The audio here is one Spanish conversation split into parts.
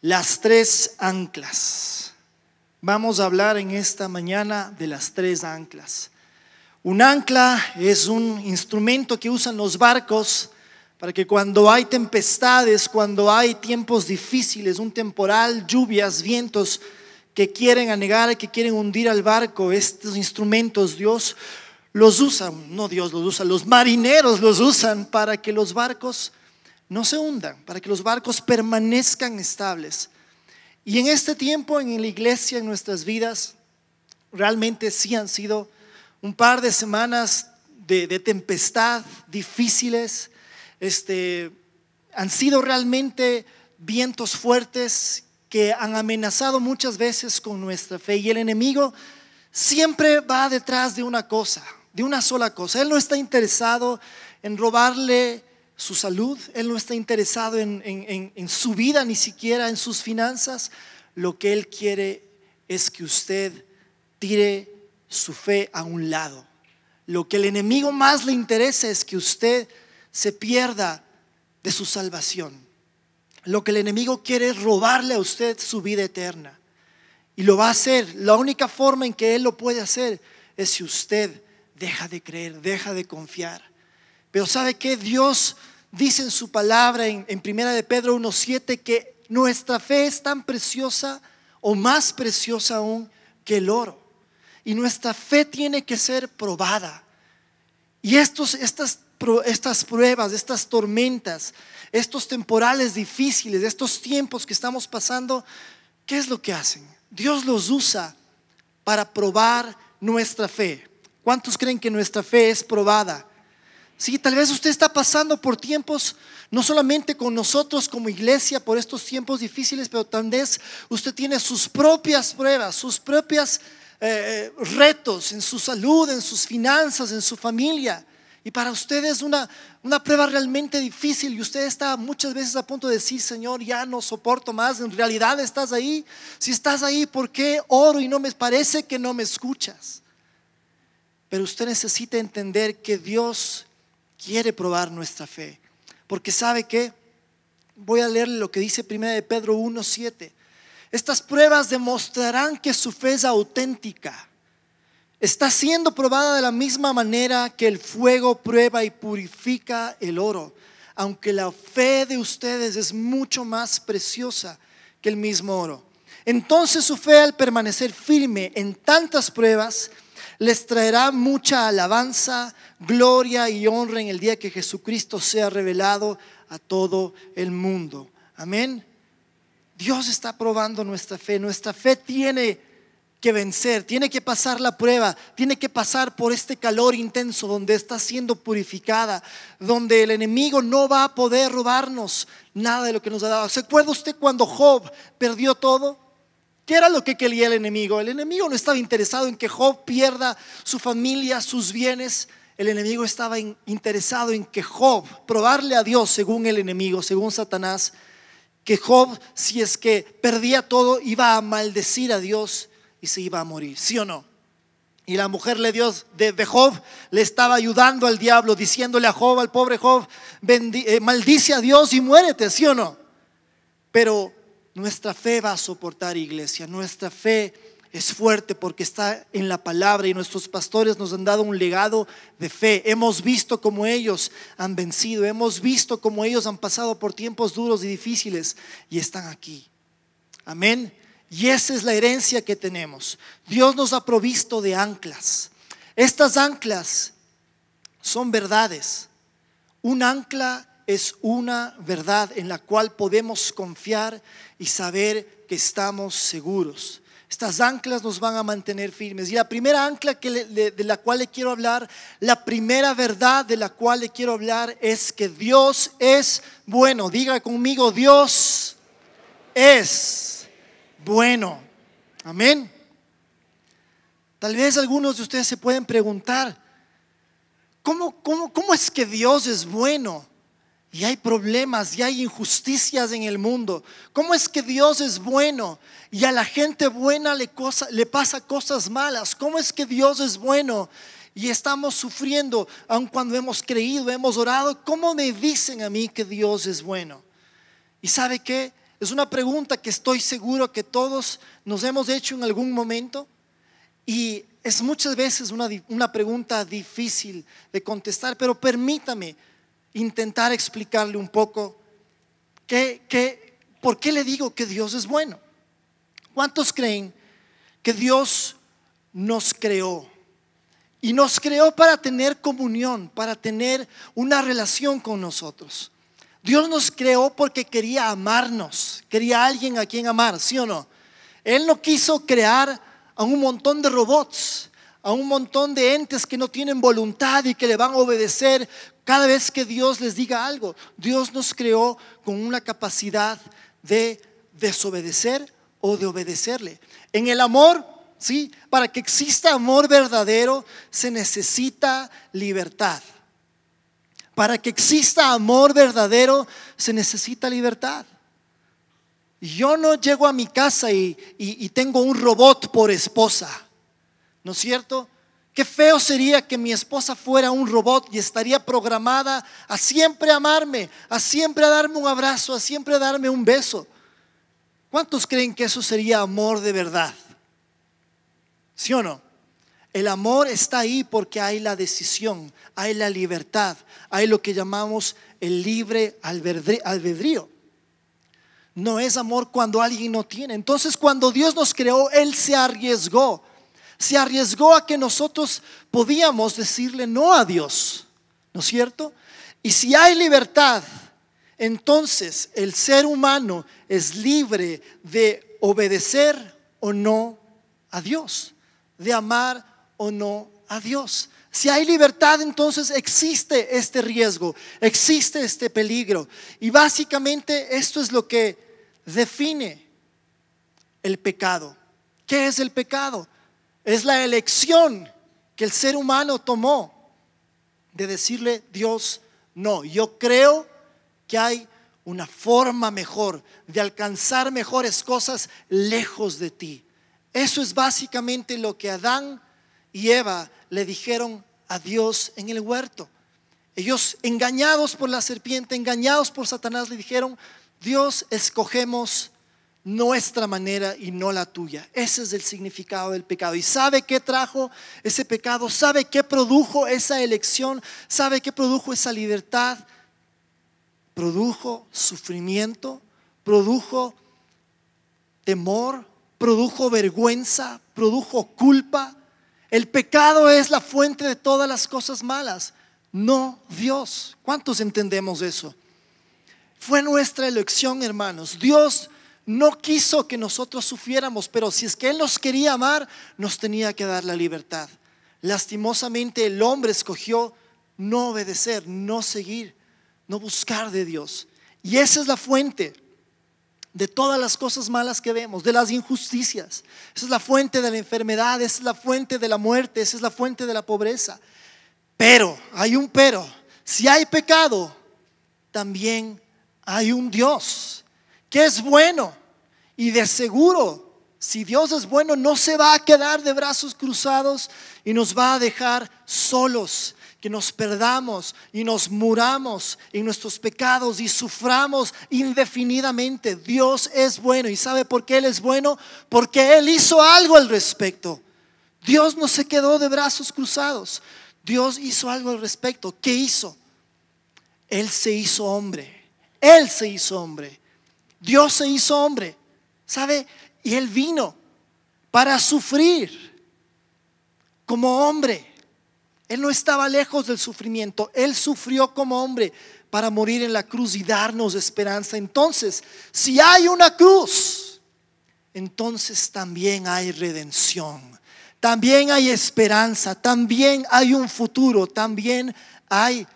Las tres anclas. Vamos a hablar en esta mañana de las tres anclas. Un ancla es un instrumento que usan los barcos para que cuando hay tempestades, cuando hay tiempos difíciles, un temporal, lluvias, vientos que quieren anegar, que quieren hundir al barco, estos instrumentos Dios los usa, no Dios los usa, los marineros los usan para que los barcos no se hundan, para que los barcos permanezcan estables. Y en este tiempo, en la iglesia, en nuestras vidas, realmente sí han sido un par de semanas de, tempestad difíciles. Este, han sido realmente vientos fuertes que han amenazado muchas veces con nuestra fe. Y el enemigo siempre va detrás de una cosa, de una sola cosa. Él no está interesado en robarle su salud, Él no está interesado en, su vida, ni siquiera en sus finanzas. Lo que Él quiere es que usted tire su fe a un lado. Lo que el enemigo más le interesa es que usted se pierda de su salvación. Lo que el enemigo quiere es robarle a usted su vida eterna. Y lo va a hacer. La única forma en que él lo puede hacer es si usted deja de creer, deja de confiar. Pero ¿sabe qué? Dios dice en su palabra en, 1 Primera de Pedro 1.7 que nuestra fe es tan preciosa o más preciosa aún que el oro. Y nuestra fe tiene que ser probada. Y estos, estas, estas pruebas, estas tormentas, estos temporales difíciles, estos tiempos que estamos pasando, ¿qué es lo que hacen? Dios los usa para probar nuestra fe. ¿Cuántos creen que nuestra fe es probada? Sí, tal vez usted está pasando por tiempos, no solamente con nosotros como iglesia, por estos tiempos difíciles, pero tal vez usted tiene sus propias pruebas, sus propias eh, eh, retos en su salud, en sus finanzas, en su familia. Y para usted es una, una prueba realmente difícil y usted está muchas veces a punto de decir, Señor, ya no soporto más, en realidad estás ahí. Si estás ahí, ¿por qué oro y no me parece que no me escuchas? Pero usted necesita entender que Dios quiere probar nuestra fe. Porque sabe que, voy a leerle lo que dice 1 de Pedro 1.7. Estas pruebas demostrarán que su fe es auténtica. Está siendo probada de la misma manera que el fuego prueba y purifica el oro, aunque la fe de ustedes es mucho más preciosa que el mismo oro. Entonces su fe al permanecer firme en tantas pruebas, les traerá mucha alabanza, gloria y honra en el día que Jesucristo sea revelado a todo el mundo. Amén. Dios está probando nuestra fe. Nuestra fe tiene que vencer, tiene que pasar la prueba, tiene que pasar por este calor intenso donde está siendo purificada, donde el enemigo no va a poder robarnos nada de lo que nos ha dado. ¿Se acuerda usted cuando Job perdió todo? ¿Qué era lo que quería el enemigo? El enemigo no estaba interesado en que Job pierda su familia, sus bienes. El enemigo estaba interesado en que Job, probarle a Dios según el enemigo, según Satanás, que Job, si es que perdía todo, iba a maldecir a Dios y se iba a morir, ¿sí o no? Y la mujer de de, Job le estaba ayudando al diablo, diciéndole a Job, al pobre Job, eh, maldice a Dios y muérete, ¿sí o no? Pero nuestra fe va a soportar, iglesia. Nuestra fe es fuerte porque está en la palabra y nuestros pastores nos han dado un legado de fe. Hemos visto cómo ellos han vencido, hemos visto cómo ellos han pasado por tiempos duros y difíciles y están aquí. Amén. Y esa es la herencia que tenemos. Dios nos ha provisto de anclas. Estas anclas son verdades. Un ancla es una verdad en la cual podemos confiar y saber que estamos seguros. Estas anclas nos van a mantener firmes. Y la primera ancla de, la cual le quiero hablar, la primera verdad de la cual le quiero hablar es que Dios es bueno. Diga conmigo, Dios es bueno. Amén. Tal vez algunos de ustedes se pueden preguntar, ¿cómo, cómo es que Dios es bueno? Y hay problemas y hay injusticias en el mundo. ¿Cómo es que Dios es bueno y a la gente buena le, pasa cosas malas? ¿Cómo es que Dios es bueno y estamos sufriendo aun cuando hemos creído, hemos orado? ¿Cómo me dicen a mí que Dios es bueno? ¿Y sabe qué? Es una pregunta que estoy seguro que todos nos hemos hecho en algún momento y es muchas veces una, una pregunta difícil de contestar, pero permítame intentar explicarle un poco que, que, por qué le digo que Dios es bueno. ¿Cuántos creen que Dios nos creó? Y nos creó para tener comunión, para tener una relación con nosotros. Dios nos creó porque quería amarnos, quería alguien a quien amar, ¿sí o no? Él no quiso crear a un montón de robots a un montón de entes que no tienen voluntad y que le van a obedecer cada vez que Dios les diga algo. Dios nos creó con una capacidad de desobedecer o de obedecerle. En el amor, ¿sí? Para que exista amor verdadero se necesita libertad. Para que exista amor verdadero se necesita libertad. Yo no llego a mi casa y, y tengo un robot por esposa. ¿No es cierto? Qué feo sería que mi esposa fuera un robot y estaría programada a siempre amarme, a siempre darme un abrazo, a siempre darme un beso. ¿Cuántos creen que eso sería amor de verdad? ¿Sí o no? El amor está ahí porque hay la decisión, hay la libertad, hay lo que llamamos el libre albedrío. No es amor cuando alguien no tiene. Entonces cuando Dios nos creó, Él se arriesgó se arriesgó a que nosotros podíamos decirle no a Dios, ¿no es cierto? Y si hay libertad, entonces el ser humano es libre de obedecer o no a Dios, de amar o no a Dios. Si hay libertad, entonces existe este riesgo, existe este peligro. Y básicamente esto es lo que define el pecado. ¿Qué es el pecado? Es la elección que el ser humano tomó de decirle Dios no. Yo creo que hay una forma mejor de alcanzar mejores cosas lejos de ti. Eso es básicamente lo que Adán y Eva le dijeron a Dios en el huerto. Ellos, engañados por la serpiente, engañados por Satanás, le dijeron, Dios, escogemos nuestra manera y no la tuya. Ese es el significado del pecado. Y sabe qué trajo ese pecado, sabe qué produjo esa elección, sabe qué produjo esa libertad. Produjo sufrimiento, produjo temor, produjo vergüenza, produjo culpa. El pecado es la fuente de todas las cosas malas, no Dios. ¿Cuántos entendemos eso? Fue nuestra elección, hermanos. Dios no quiso que nosotros sufriéramos, pero si es que Él nos quería amar, nos tenía que dar la libertad. Lastimosamente el hombre escogió no obedecer, no seguir, no buscar de Dios. Y esa es la fuente de todas las cosas malas que vemos, de las injusticias. Esa es la fuente de la enfermedad, esa es la fuente de la muerte, esa es la fuente de la pobreza. Pero, hay un pero, si hay pecado, también hay un Dios que es bueno y de seguro si Dios es bueno, no se va a quedar de brazos cruzados y nos va a dejar solos, que nos perdamos y nos muramos en nuestros pecados y suframos indefinidamente. Dios es bueno y sabe por qué Él es bueno, porque Él hizo algo al respecto. Dios no se quedó de brazos cruzados. Dios hizo algo al respecto. ¿Qué hizo? Él se hizo hombre. Él se hizo hombre Dios se hizo hombre, ¿sabe? Y Él vino para sufrir como hombre. Él no estaba lejos del sufrimiento, Él sufrió como hombre para morir en la cruz y darnos esperanza. Entonces, si hay una cruz, entonces también hay redención, también hay esperanza, también hay un futuro, también hay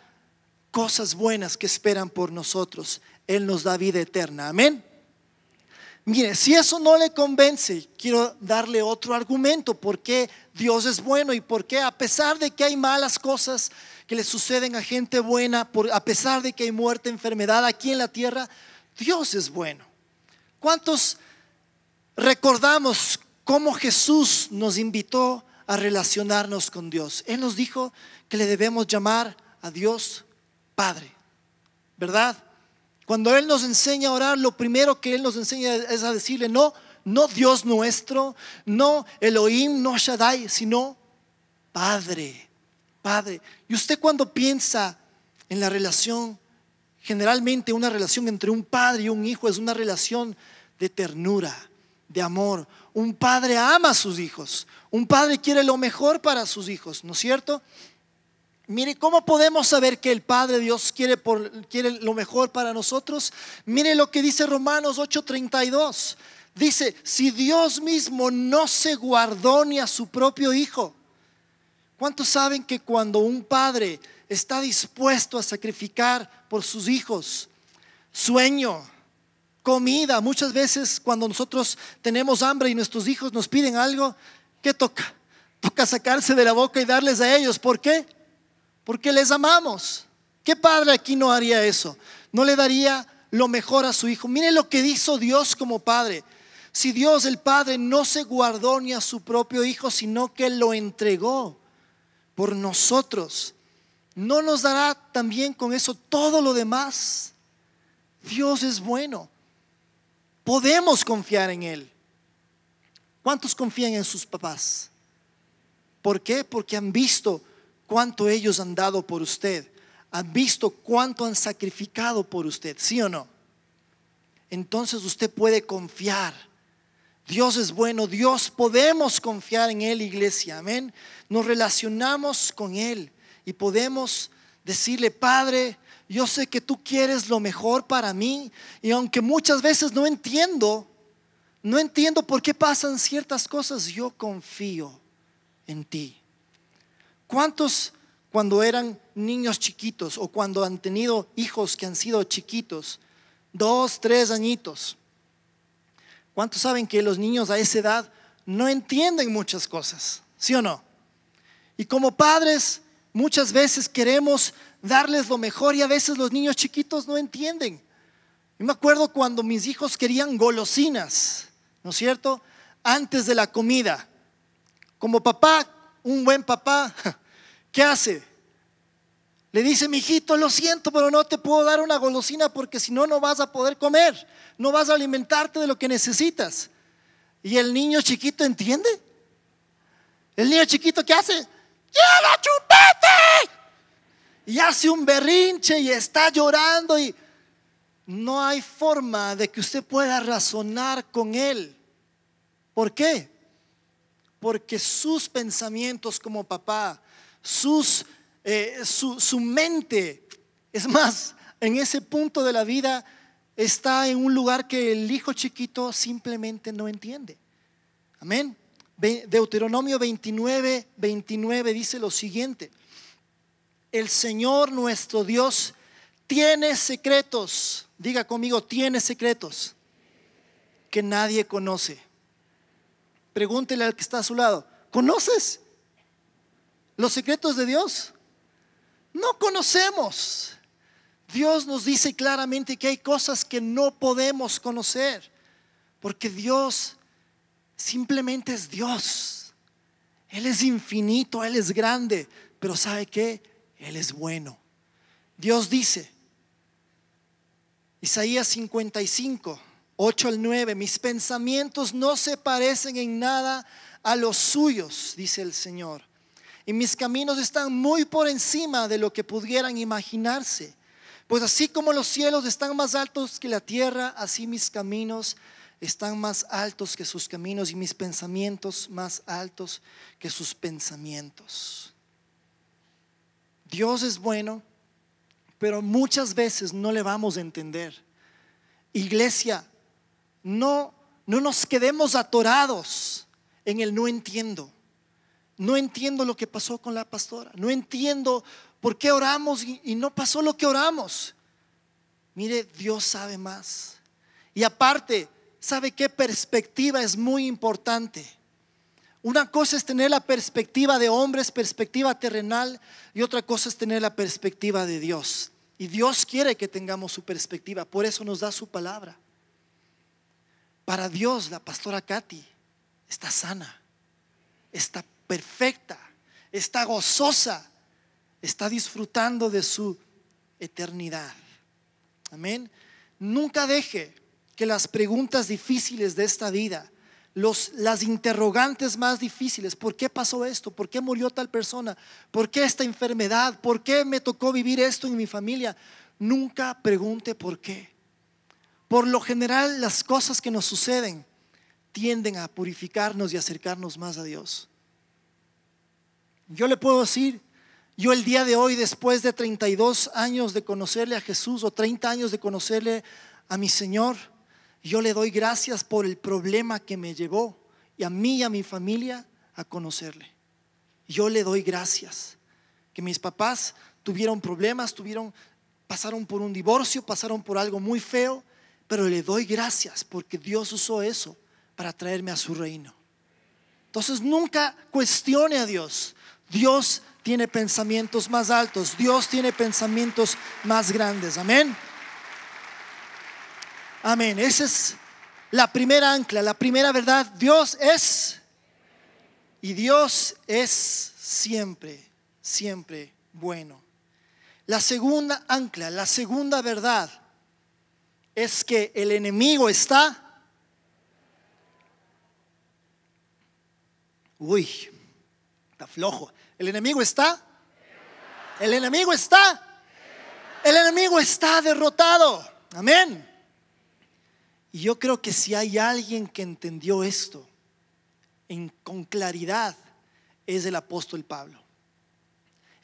cosas buenas que esperan por nosotros. Él nos da vida eterna. Amén. Mire, si eso no le convence, quiero darle otro argumento por qué Dios es bueno y por qué a pesar de que hay malas cosas que le suceden a gente buena, a pesar de que hay muerte, enfermedad aquí en la tierra, Dios es bueno. ¿Cuántos recordamos cómo Jesús nos invitó a relacionarnos con Dios? Él nos dijo que le debemos llamar a Dios Padre, ¿verdad? Cuando Él nos enseña a orar, lo primero que Él nos enseña es a decirle, no, no Dios nuestro, no Elohim, no Shaddai, sino Padre, Padre. Y usted cuando piensa en la relación, generalmente una relación entre un padre y un hijo es una relación de ternura, de amor. Un padre ama a sus hijos, un padre quiere lo mejor para sus hijos, ¿no es cierto? Mire, ¿cómo podemos saber que el Padre Dios quiere, por, quiere lo mejor para nosotros? Mire lo que dice Romanos 8:32. Dice, si Dios mismo no se guardó ni a su propio Hijo. ¿Cuántos saben que cuando un padre está dispuesto a sacrificar por sus hijos sueño, comida, muchas veces cuando nosotros tenemos hambre y nuestros hijos nos piden algo, ¿qué toca? Toca sacarse de la boca y darles a ellos. ¿Por qué? porque les amamos. ¿Qué padre aquí no haría eso? No le daría lo mejor a su hijo. Mire lo que hizo Dios como padre. Si Dios el Padre no se guardó ni a su propio hijo, sino que lo entregó por nosotros, ¿no nos dará también con eso todo lo demás? Dios es bueno. Podemos confiar en Él. ¿Cuántos confían en sus papás? ¿Por qué? Porque han visto cuánto ellos han dado por usted. Han visto cuánto han sacrificado por usted, ¿sí o no? Entonces usted puede confiar. Dios es bueno, Dios podemos confiar en Él, iglesia, amén. Nos relacionamos con Él y podemos decirle, Padre, yo sé que tú quieres lo mejor para mí y aunque muchas veces no entiendo, no entiendo por qué pasan ciertas cosas, yo confío en ti. ¿Cuántos cuando eran niños chiquitos o cuando han tenido hijos que han sido chiquitos, dos, tres añitos? ¿Cuántos saben que los niños a esa edad no entienden muchas cosas? ¿Sí o no? Y como padres, muchas veces queremos darles lo mejor y a veces los niños chiquitos no entienden. Yo me acuerdo cuando mis hijos querían golosinas, ¿no es cierto? Antes de la comida. Como papá, un buen papá, ¿Qué hace? Le dice, mijito, lo siento, pero no te puedo dar una golosina porque si no, no vas a poder comer, no vas a alimentarte de lo que necesitas. Y el niño chiquito entiende. El niño chiquito, ¿qué hace? ¡Quiero chupete! Y hace un berrinche y está llorando y no hay forma de que usted pueda razonar con él. ¿Por qué? Porque sus pensamientos como papá sus, eh, su, su mente. Es más, en ese punto de la vida está en un lugar que el hijo chiquito simplemente no entiende. Amén. Deuteronomio 29, 29 dice lo siguiente. El Señor nuestro Dios tiene secretos. Diga conmigo, tiene secretos que nadie conoce. Pregúntele al que está a su lado, ¿conoces los secretos de Dios? No conocemos. Dios nos dice claramente que hay cosas que no podemos conocer, porque Dios simplemente es Dios. Él es infinito, Él es grande, pero ¿sabe qué? Él es bueno. Dios dice, Isaías 55, 8 al 9, mis pensamientos no se parecen en nada a los suyos, dice el Señor y mis caminos están muy por encima de lo que pudieran imaginarse. Pues así como los cielos están más altos que la tierra, así mis caminos están más altos que sus caminos y mis pensamientos más altos que sus pensamientos. Dios es bueno, pero muchas veces no le vamos a entender. Iglesia, no, no nos quedemos atorados en el no entiendo no entiendo lo que pasó con la pastora, no entiendo por qué oramos y, no pasó lo que oramos. Mire, Dios sabe más. Y aparte, ¿sabe qué perspectiva es muy importante? Una cosa es tener la perspectiva de hombres, perspectiva terrenal, y otra cosa es tener la perspectiva de Dios. Y Dios quiere que tengamos su perspectiva, por eso nos da su palabra. Para Dios, la pastora Katy está sana, está perfecta, está gozosa, está disfrutando de su eternidad. Amén. Nunca deje que las preguntas difíciles de esta vida, los, las interrogantes más difíciles, ¿por qué pasó esto? ¿Por qué murió tal persona? ¿Por qué esta enfermedad? ¿Por qué me tocó vivir esto en mi familia? Nunca pregunte por qué. Por lo general, las cosas que nos suceden tienden a purificarnos y acercarnos más a Dios. Yo le puedo decir, yo el día de hoy, después de 32 años de conocerle a Jesús o 30 años de conocerle a mi Señor, yo le doy gracias por el problema que me llevó y a mí y a mi familia a conocerle. Yo le doy gracias que mis papás tuvieron problemas, tuvieron pasaron por un divorcio, pasaron por algo muy feo, pero le doy gracias porque Dios usó eso para traerme a su reino. Entonces nunca cuestione a Dios, Dios tiene pensamientos más altos, Dios tiene pensamientos más grandes. Amén. Amén. Esa es la primera ancla, la primera verdad. Dios es y Dios es siempre, siempre bueno. La segunda ancla, la segunda verdad es que el enemigo está... Uy, está flojo. El enemigo está. El enemigo está. El enemigo está derrotado. Amén. Y yo creo que si hay alguien que entendió esto en, con claridad, es el apóstol Pablo.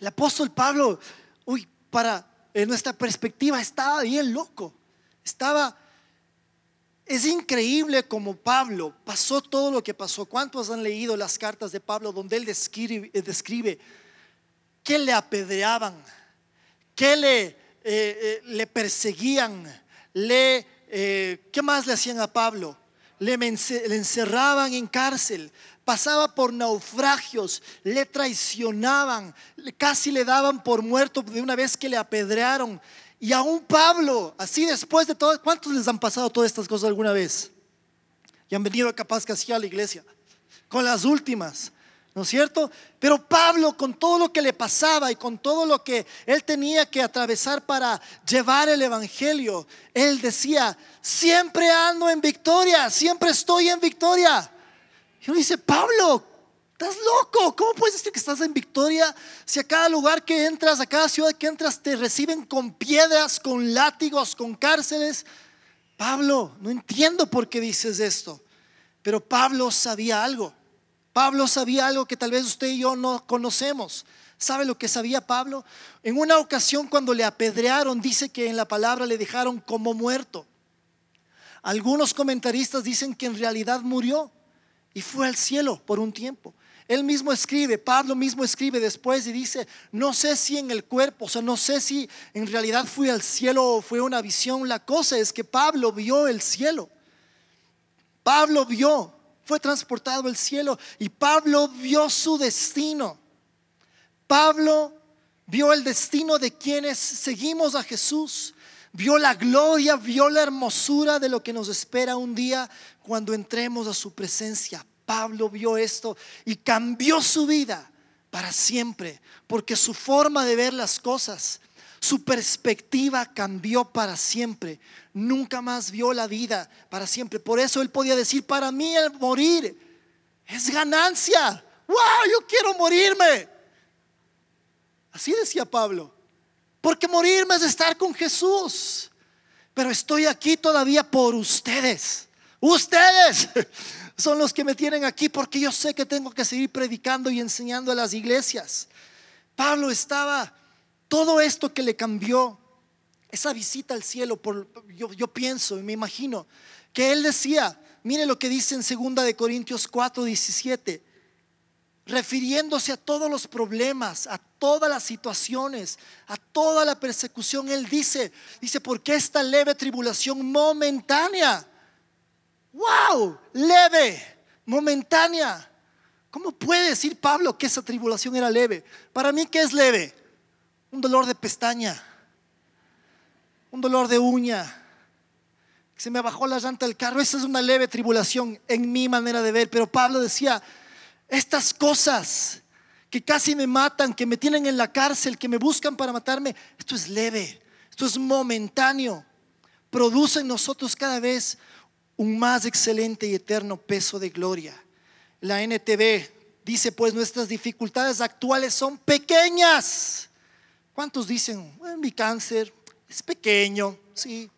El apóstol Pablo, uy, para en nuestra perspectiva estaba bien loco. Estaba es increíble como Pablo pasó todo lo que pasó. ¿Cuántos han leído las cartas de Pablo donde él describe, eh, que le apedreaban, que le, eh, eh, le perseguían, le, ¿qué más le hacían a Pablo? le encerraban en cárcel, pasaba por naufragios, le traicionaban, casi le daban por muerto de una vez que le apedrearon. Y aún Pablo, así después de todo, ¿cuántos les han pasado todas estas cosas alguna vez? Y han venido capaz que así a la iglesia, con las últimas, ¿no es cierto? Pero Pablo, con todo lo que le pasaba y con todo lo que él tenía que atravesar para llevar el Evangelio, él decía, siempre ando en victoria, siempre estoy en victoria. Y uno dice, Pablo, Estás loco, ¿cómo puedes decir que estás en victoria si a cada lugar que entras, a cada ciudad que entras, te reciben con piedras, con látigos, con cárceles? Pablo, no entiendo por qué dices esto, pero Pablo sabía algo. Pablo sabía algo que tal vez usted y yo no conocemos. ¿Sabe lo que sabía Pablo? En una ocasión cuando le apedrearon, dice que en la palabra le dejaron como muerto. Algunos comentaristas dicen que en realidad murió y fue al cielo por un tiempo. Él mismo escribe, Pablo mismo escribe después y dice, no sé si en el cuerpo, o sea, no sé si en realidad fui al cielo o fue una visión. La cosa es que Pablo vio el cielo. Pablo vio, fue transportado al cielo y Pablo vio su destino. Pablo vio el destino de quienes seguimos a Jesús vio la gloria, vio la hermosura de lo que nos espera un día cuando entremos a su presencia. Pablo vio esto y cambió su vida para siempre, porque su forma de ver las cosas, su perspectiva cambió para siempre. Nunca más vio la vida para siempre. Por eso él podía decir, para mí el morir es ganancia. ¡Wow! Yo quiero morirme. Así decía Pablo. Porque morirme es estar con Jesús. Pero estoy aquí todavía por ustedes. Ustedes son los que me tienen aquí porque yo sé que tengo que seguir predicando y enseñando a las iglesias. Pablo estaba, todo esto que le cambió, esa visita al cielo, por, yo, pienso y me imagino que él decía, mire lo que dice en 2 de Corintios 4, 17, refiriéndose a todos los problemas, a todas las situaciones, a toda la persecución, él dice, dice, porque esta leve tribulación momentánea ¡Wow! Leve, momentánea. ¿Cómo puede decir Pablo que esa tribulación era leve? Para mí, ¿qué es leve? Un dolor de pestaña, un dolor de uña, se me bajó la llanta del carro. Esa es una leve tribulación en mi manera de ver. Pero Pablo decía, estas cosas que casi me matan, que me tienen en la cárcel, que me buscan para matarme, esto es leve, esto es momentáneo. Produce en nosotros cada vez un más excelente y eterno peso de gloria. La NTV dice, pues nuestras dificultades actuales son pequeñas. ¿Cuántos dicen, mi cáncer es pequeño? Sí,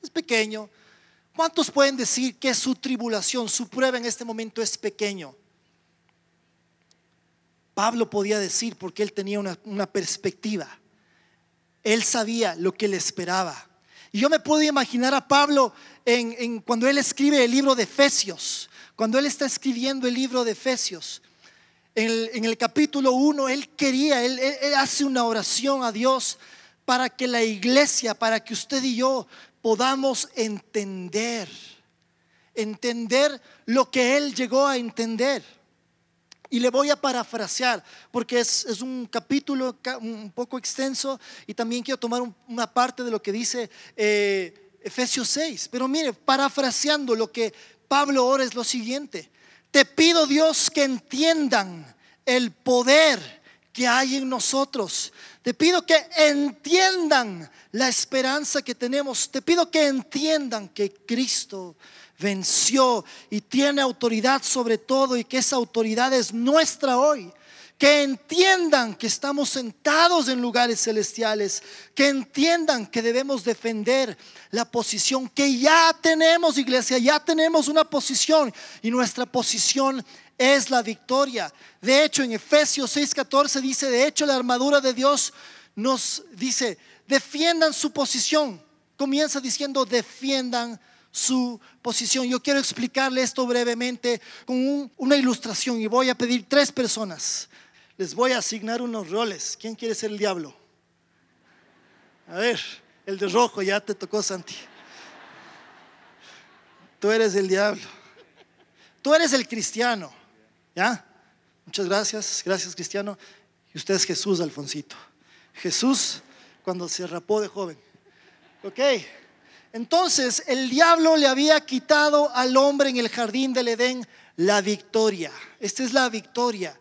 es pequeño. ¿Cuántos pueden decir que su tribulación, su prueba en este momento es pequeño? Pablo podía decir porque él tenía una, una perspectiva. Él sabía lo que le esperaba. Y yo me puedo imaginar a Pablo en, cuando él escribe el libro de Efesios, cuando él está escribiendo el libro de Efesios. En el, capítulo 1, él quería, él hace una oración a Dios para que la iglesia, para que usted y yo podamos entender, entender lo que él llegó a entender. Y le voy a parafrasear, porque es, un capítulo un poco extenso y también quiero tomar una parte de lo que dice eh, Efesios 6. Pero mire, parafraseando lo que Pablo ora es lo siguiente. Te pido Dios que entiendan el poder que hay en nosotros. Te pido que entiendan la esperanza que tenemos. Te pido que entiendan que Cristo venció y tiene autoridad sobre todo y que esa autoridad es nuestra hoy. Que entiendan que estamos sentados en lugares celestiales, que entiendan que debemos defender la posición que ya tenemos, iglesia, ya tenemos una posición y nuestra posición es la victoria. De hecho, en Efesios 6:14 dice, de hecho, la armadura de Dios nos dice, defiendan su posición. Comienza diciendo, defiendan su posición. Yo quiero explicarle esto brevemente con una ilustración y voy a pedir tres personas. Les voy a asignar unos roles. ¿Quién quiere ser el diablo? A ver, el de rojo ya te tocó, Santi. Tú eres el diablo. Tú eres el cristiano. ¿Ya? Muchas gracias. Gracias, cristiano. Y usted es Jesús, Alfoncito. Jesús cuando se rapó de joven. Ok. Entonces el diablo le había quitado al hombre en el jardín del Edén la victoria. Esta es la victoria.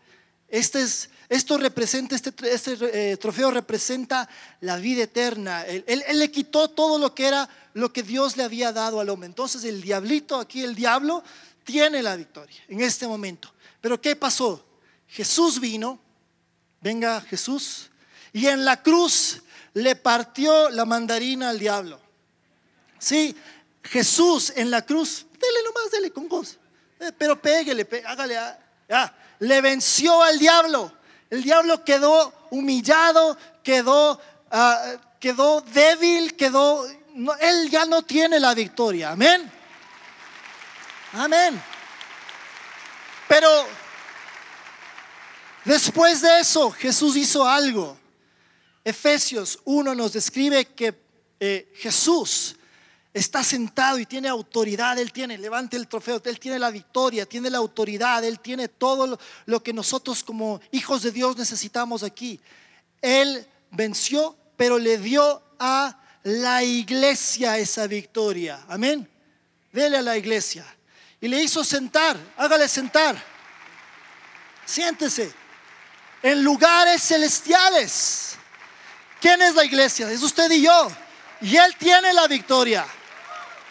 Este es, esto representa, este, este eh, trofeo representa la vida eterna. él, le quitó todo lo que era lo que Dios le había dado al hombre. Entonces el diablito, aquí el diablo, tiene la victoria en este momento. Pero ¿qué pasó? Jesús vino, venga Jesús, y en la cruz le partió la mandarina al diablo. Sí, Jesús en la cruz, dele nomás, dele con gozo. Eh, pero pégale, hágale. Ah, le venció al diablo. El diablo quedó humillado, quedó, ah, quedó débil, quedó. él ya no tiene la victoria. Amén. Amén. Pero después de eso, Jesús hizo algo. Efesios 1 nos describe que eh, Jesús está sentado y tiene autoridad, Él tiene, levante el trofeo, Él tiene la victoria, tiene la autoridad, Él tiene todo lo que nosotros como hijos de Dios necesitamos aquí. Él venció, pero le dio a la iglesia esa victoria. Amén. Dele a la iglesia. Y le hizo sentar, hágale sentar. Siéntese. En lugares celestiales. ¿Quién es la iglesia? Es usted y yo. Y Él tiene la victoria.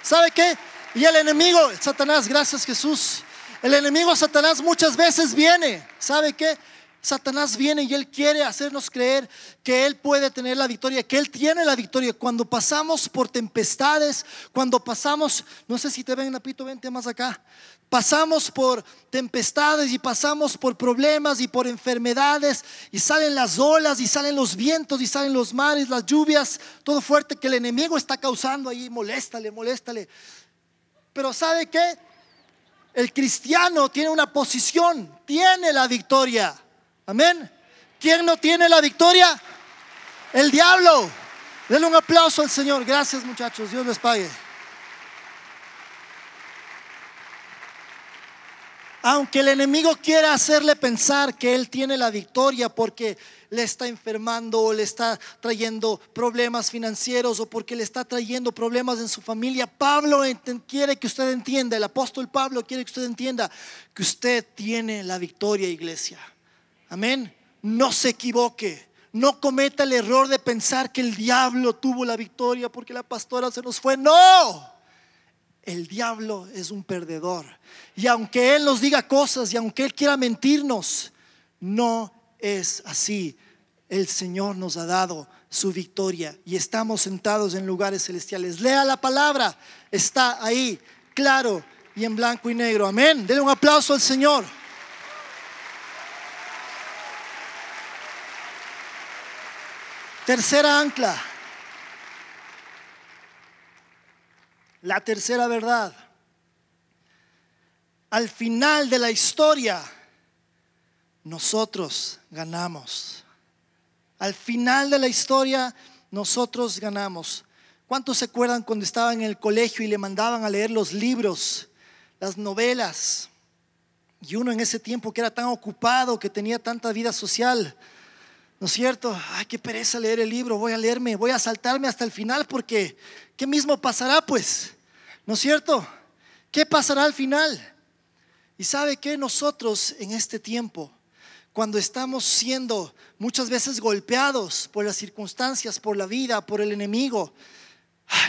¿Sabe qué? Y el enemigo, Satanás, gracias Jesús. El enemigo Satanás muchas veces viene. ¿Sabe qué? Satanás viene y él quiere hacernos creer que él puede tener la victoria, que él tiene la victoria. Cuando pasamos por tempestades, cuando pasamos, no sé si te ven, Napito, vente más acá. Pasamos por tempestades y pasamos por problemas y por enfermedades y salen las olas y salen los vientos y salen los mares, las lluvias, todo fuerte que el enemigo está causando ahí, moléstale, moléstale. Pero ¿sabe qué? El cristiano tiene una posición, tiene la victoria. Amén. ¿Quién no tiene la victoria? El diablo. Denle un aplauso al Señor. Gracias muchachos. Dios les pague. Aunque el enemigo quiera hacerle pensar que él tiene la victoria porque le está enfermando o le está trayendo problemas financieros o porque le está trayendo problemas en su familia, Pablo quiere que usted entienda, el apóstol Pablo quiere que usted entienda que usted tiene la victoria, iglesia. Amén. No se equivoque. No cometa el error de pensar que el diablo tuvo la victoria porque la pastora se nos fue. No el diablo es un perdedor. Y aunque Él nos diga cosas y aunque Él quiera mentirnos, no es así. El Señor nos ha dado su victoria y estamos sentados en lugares celestiales. Lea la palabra, está ahí, claro y en blanco y negro. Amén. Dele un aplauso al Señor. Tercera ancla. La tercera verdad. Al final de la historia, nosotros ganamos. Al final de la historia, nosotros ganamos. ¿Cuántos se acuerdan cuando estaban en el colegio y le mandaban a leer los libros, las novelas? Y uno en ese tiempo que era tan ocupado, que tenía tanta vida social, ¿No es cierto? Ay, qué pereza leer el libro, voy a leerme, voy a saltarme hasta el final porque ¿qué mismo pasará pues? ¿No es cierto? ¿Qué pasará al final? Y sabe que nosotros en este tiempo, cuando estamos siendo muchas veces golpeados por las circunstancias, por la vida, por el enemigo,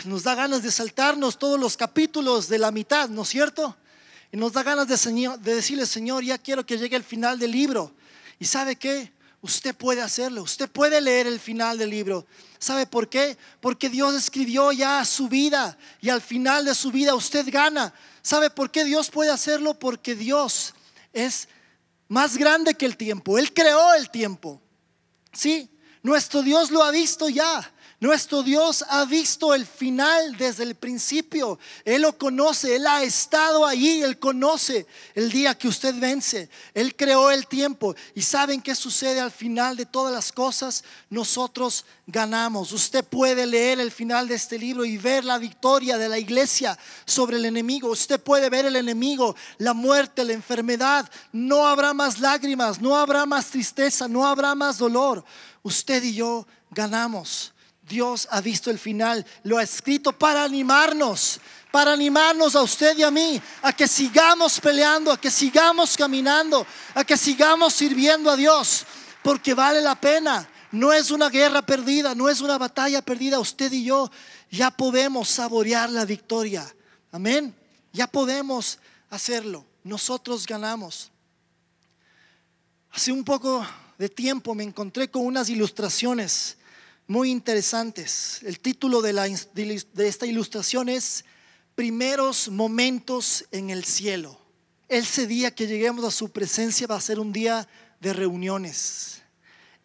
nos da ganas de saltarnos todos los capítulos de la mitad, ¿no es cierto? Y nos da ganas de, decirle, Señor, ya quiero que llegue el final del libro. ¿Y sabe qué? Usted puede hacerlo, usted puede leer el final del libro. ¿Sabe por qué? Porque Dios escribió ya su vida y al final de su vida usted gana. ¿Sabe por qué Dios puede hacerlo? Porque Dios es más grande que el tiempo. Él creó el tiempo. Sí, nuestro Dios lo ha visto ya. Nuestro Dios ha visto el final desde el principio. Él lo conoce, Él ha estado allí, Él conoce el día que usted vence. Él creó el tiempo. ¿Y saben qué sucede al final de todas las cosas? Nosotros ganamos. Usted puede leer el final de este libro y ver la victoria de la iglesia sobre el enemigo. Usted puede ver el enemigo, la muerte, la enfermedad. No habrá más lágrimas, no habrá más tristeza, no habrá más dolor. Usted y yo ganamos. Dios ha visto el final, lo ha escrito para animarnos, para animarnos a usted y a mí, a que sigamos peleando, a que sigamos caminando, a que sigamos sirviendo a Dios, porque vale la pena. No es una guerra perdida, no es una batalla perdida. Usted y yo ya podemos saborear la victoria. Amén. Ya podemos hacerlo. Nosotros ganamos. Hace un poco de tiempo me encontré con unas ilustraciones muy interesantes. El título de, esta ilustración es Primeros Momentos en el Cielo. Ese día que lleguemos a su presencia va a ser un día de reuniones.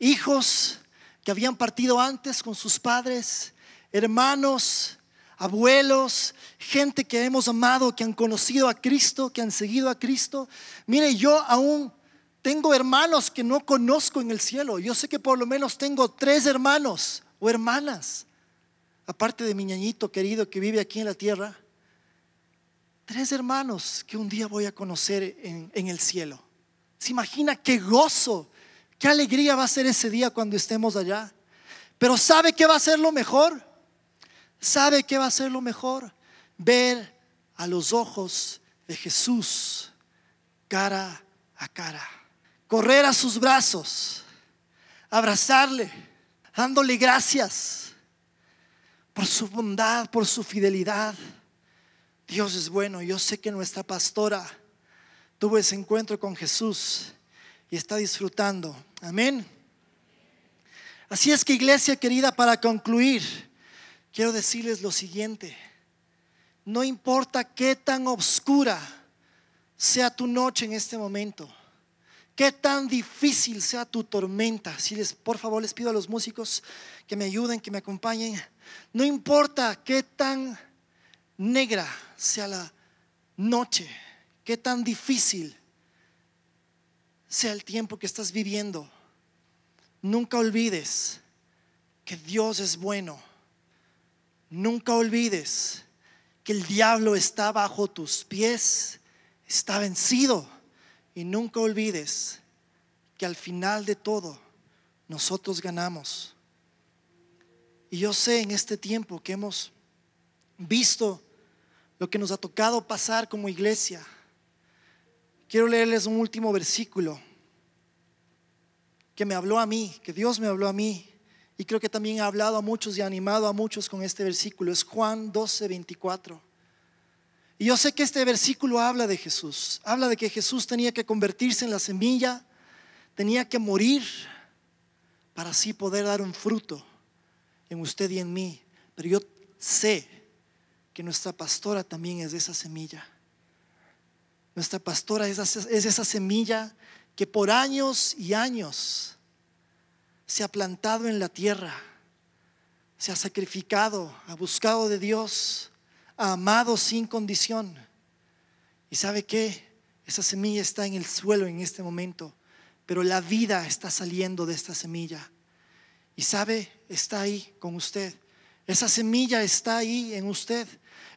Hijos que habían partido antes con sus padres, hermanos, abuelos, gente que hemos amado, que han conocido a Cristo, que han seguido a Cristo. Mire, yo aún tengo hermanos que no conozco en el cielo. Yo sé que por lo menos tengo tres hermanos o hermanas, aparte de mi ñañito querido que vive aquí en la tierra. Tres hermanos que un día voy a conocer en, en el cielo. ¿Se imagina qué gozo, qué alegría va a ser ese día cuando estemos allá? Pero ¿sabe qué va a ser lo mejor? ¿Sabe qué va a ser lo mejor? Ver a los ojos de Jesús cara a cara correr a sus brazos, abrazarle, dándole gracias por su bondad, por su fidelidad. Dios es bueno. Yo sé que nuestra pastora tuvo ese encuentro con Jesús y está disfrutando. Amén. Así es que iglesia querida, para concluir, quiero decirles lo siguiente. No importa qué tan oscura sea tu noche en este momento qué tan difícil sea tu tormenta. Si les, por favor, les pido a los músicos que me ayuden, que me acompañen. No importa qué tan negra sea la noche, qué tan difícil sea el tiempo que estás viviendo. Nunca olvides que Dios es bueno. Nunca olvides que el diablo está bajo tus pies, está vencido y nunca olvides que al final de todo nosotros ganamos. Y yo sé en este tiempo que hemos visto lo que nos ha tocado pasar como iglesia. Quiero leerles un último versículo que me habló a mí, que Dios me habló a mí y creo que también ha hablado a muchos y ha animado a muchos con este versículo. Es Juan 12, 24. Y yo sé que este versículo habla de Jesús, habla de que Jesús tenía que convertirse en la semilla, tenía que morir para así poder dar un fruto en usted y en mí. Pero yo sé que nuestra pastora también es de esa semilla. Nuestra pastora es, es esa semilla que por años y años se ha plantado en la tierra, se ha sacrificado, ha buscado de Dios amado sin condición. ¿Y sabe qué? Esa semilla está en el suelo en este momento, pero la vida está saliendo de esta semilla. Y sabe, está ahí con usted. Esa semilla está ahí en usted.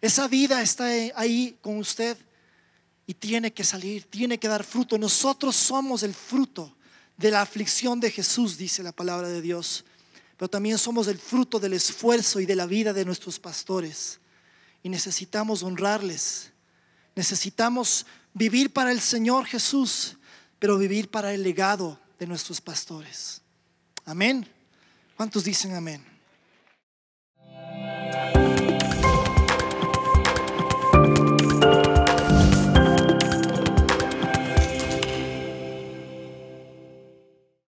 Esa vida está ahí con usted y tiene que salir, tiene que dar fruto. Nosotros somos el fruto de la aflicción de Jesús, dice la palabra de Dios, pero también somos el fruto del esfuerzo y de la vida de nuestros pastores y necesitamos honrarles. Necesitamos vivir para el Señor Jesús, pero vivir para el legado de nuestros pastores. Amén. ¿Cuántos dicen amén?